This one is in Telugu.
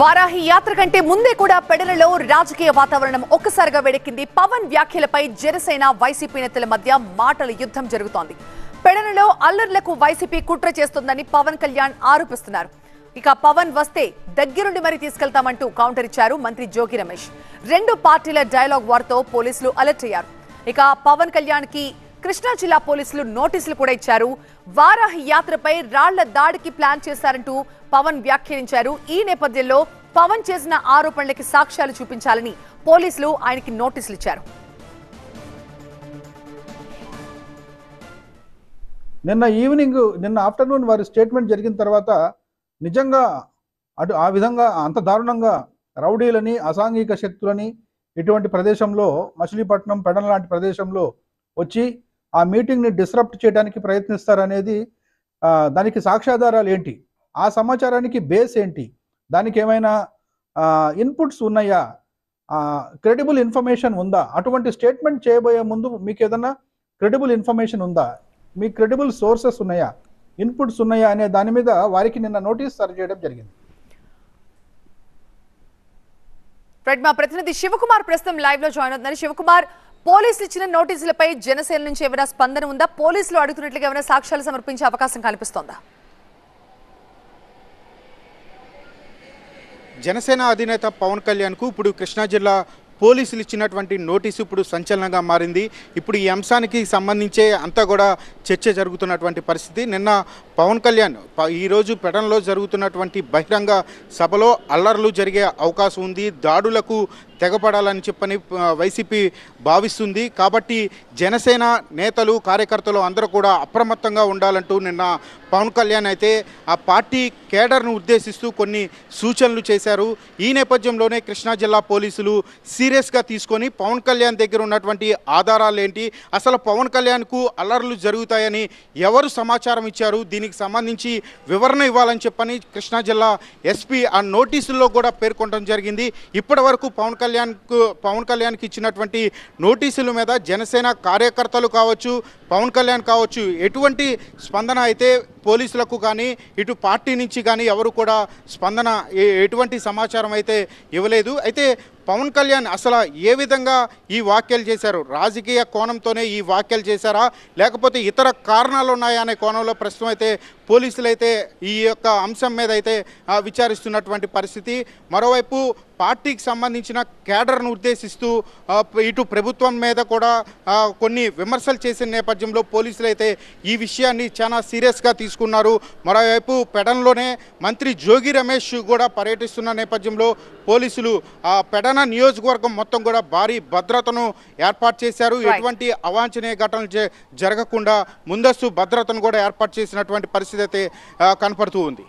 వారాహి యాత్ర కంటే ముందే కూడా పెడలలో రాజకీయ వాతావరణం ఒక్కసారిగా వేడెక్కింది పవన్ వ్యాఖ్యలపై జనసేన వైసీపీ నేతల మధ్య మాటల యుద్ధం జరుగుతోంది పెడలలో అల్లర్లకు వైసీపీ కుట్ర చేస్తోందని పవన్ కళ్యాణ్ ఆరోపిస్తున్నారు ఇక పవన్ వస్తే దగ్గరుండి మరీ తీసుకెళ్తామంటూ కౌంటర్ ఇచ్చారు మంత్రి జోగి రమేష్ రెండు పార్టీల డైలాగ్ వార్తో పోలీసులు అలర్ట్ అయ్యారు ఇక పవన్ కళ్యాణ్ కి కృష్ణా జిల్లా పోలీసులు నోటీసులు కూడా ఇచ్చారు వారాహి యాత్రపై రాళ్ల దాడికి ప్లాన్ చేశారంటూ పవన్ వ్యాఖ్యానించారు ఈ నేపథ్యంలో పవన్ చేసిన ఆరోపణలకి సాక్ష్యాలు చూపించాలని పోలీసులు ఆయనకి నోటీసులు ఇచ్చారు నిన్న ఈవినింగ్ నిన్న ఆఫ్టర్నూన్ వారి స్టేట్మెంట్ జరిగిన తర్వాత నిజంగా అటు ఆ విధంగా అంత దారుణంగా రౌడీలని అసాంఘిక శక్తులని ఇటువంటి ప్రదేశంలో మచిలీపట్నం పెడన్ లాంటి ప్రదేశంలో వచ్చి ఆ మీటింగ్ని డిస్రప్ట్ చేయడానికి ప్రయత్నిస్తారనేది దానికి సాక్ష్యాధారాలు ఏంటి ఆ సమాచారానికి బేస్ ఏంటి దానికి ఏమైనా ఇన్పుట్స్ ఉన్నాయా క్రెడిబుల్ ఇన్ఫర్మేషన్ ఉందా అటువంటి స్టేట్మెంట్ చేయబోయే ముందు మీకు ఏదైనా క్రెడిబుల్ ఇన్ఫర్మేషన్ ఉందా మీ క్రెడిబుల్ సోర్సెస్ ఉన్నాయా ఇన్పుట్స్ ఉన్నాయా అనే దాని మీద వారికి నిన్న నోటీస్ సర్వ్ చేయడం జరిగింది మా ప్రతినిధి శివకుమార్ ప్రస్తుతం లైవ్ లో జాయిన్ అవుతున్నారు శివకుమార్ పోలీసులు ఇచ్చిన నోటీసులపై జనసేన నుంచి ఏమైనా స్పందన ఉందా పోలీసులు అడుగుతున్నట్లుగా ఏమైనా సాక్ష్యాలు సమర్పించే అవకాశం కల్పిస్తోందా జనసేన అధినేత పవన్ కళ్యాణ్కు ఇప్పుడు కృష్ణా జిల్లా పోలీసులు ఇచ్చినటువంటి నోటీసు ఇప్పుడు సంచలనంగా మారింది ఇప్పుడు ఈ అంశానికి సంబంధించే అంతా కూడా చర్చ జరుగుతున్నటువంటి పరిస్థితి నిన్న పవన్ కళ్యాణ్ ఈరోజు పెడంలో జరుగుతున్నటువంటి బహిరంగ సభలో అల్లర్లు జరిగే అవకాశం ఉంది దాడులకు తెగపడాలని చెప్పని వైసీపీ భావిస్తుంది కాబట్టి జనసేన నేతలు కార్యకర్తలు అందరూ కూడా అప్రమత్తంగా ఉండాలంటూ నిన్న పవన్ కళ్యాణ్ అయితే ఆ పార్టీ కేడర్ను ఉద్దేశిస్తూ కొన్ని సూచనలు చేశారు ఈ నేపథ్యంలోనే కృష్ణా జిల్లా పోలీసులు సీరియస్గా తీసుకొని పవన్ కళ్యాణ్ దగ్గర ఉన్నటువంటి ఆధారాలు ఏంటి అసలు పవన్ కళ్యాణ్కు అల్లర్లు జరుగుతాయని ఎవరు సమాచారం ఇచ్చారు దీనికి సంబంధించి వివరణ ఇవ్వాలని చెప్పని కృష్ణా జిల్లా ఎస్పీ ఆ నోటీసుల్లో కూడా పేర్కొనడం జరిగింది ఇప్పటి వరకు పవన్ కళ్యాణ్కు పవన్ కళ్యాణ్కి ఇచ్చినటువంటి నోటీసుల మీద జనసేన కార్యకర్తలు కావచ్చు పవన్ కళ్యాణ్ కావచ్చు ఎటువంటి స్పందన అయితే పోలీసులకు కానీ ఇటు పార్టీ నుంచి కానీ ఎవరు కూడా స్పందన ఎటువంటి సమాచారం అయితే ఇవ్వలేదు అయితే పవన్ కళ్యాణ్ అసలు ఏ విధంగా ఈ వ్యాఖ్యలు చేశారు రాజకీయ కోణంతోనే ఈ వ్యాఖ్యలు చేశారా లేకపోతే ఇతర కారణాలు ఉన్నాయా అనే కోణంలో ప్రస్తుతం అయితే పోలీసులు అయితే ఈ యొక్క అంశం మీద అయితే విచారిస్తున్నటువంటి పరిస్థితి మరోవైపు పార్టీకి సంబంధించిన కేడర్ను ఉద్దేశిస్తూ ఇటు ప్రభుత్వం మీద కూడా కొన్ని విమర్శలు చేసిన నేపథ్యంలో పోలీసులు అయితే ఈ విషయాన్ని చాలా సీరియస్గా తీసుకున్నారు మరోవైపు పెడన్లోనే మంత్రి జోగి రమేష్ కూడా పర్యటిస్తున్న నేపథ్యంలో పోలీసులు ఆ పెడన్ జనసేన నియోజకవర్గం మొత్తం కూడా భారీ భద్రతను ఏర్పాటు చేశారు ఎటువంటి అవాంఛనీయ ఘటనలు జరగకుండా ముందస్తు భద్రతను కూడా ఏర్పాటు చేసినటువంటి పరిస్థితి అయితే కనపడుతూ ఉంది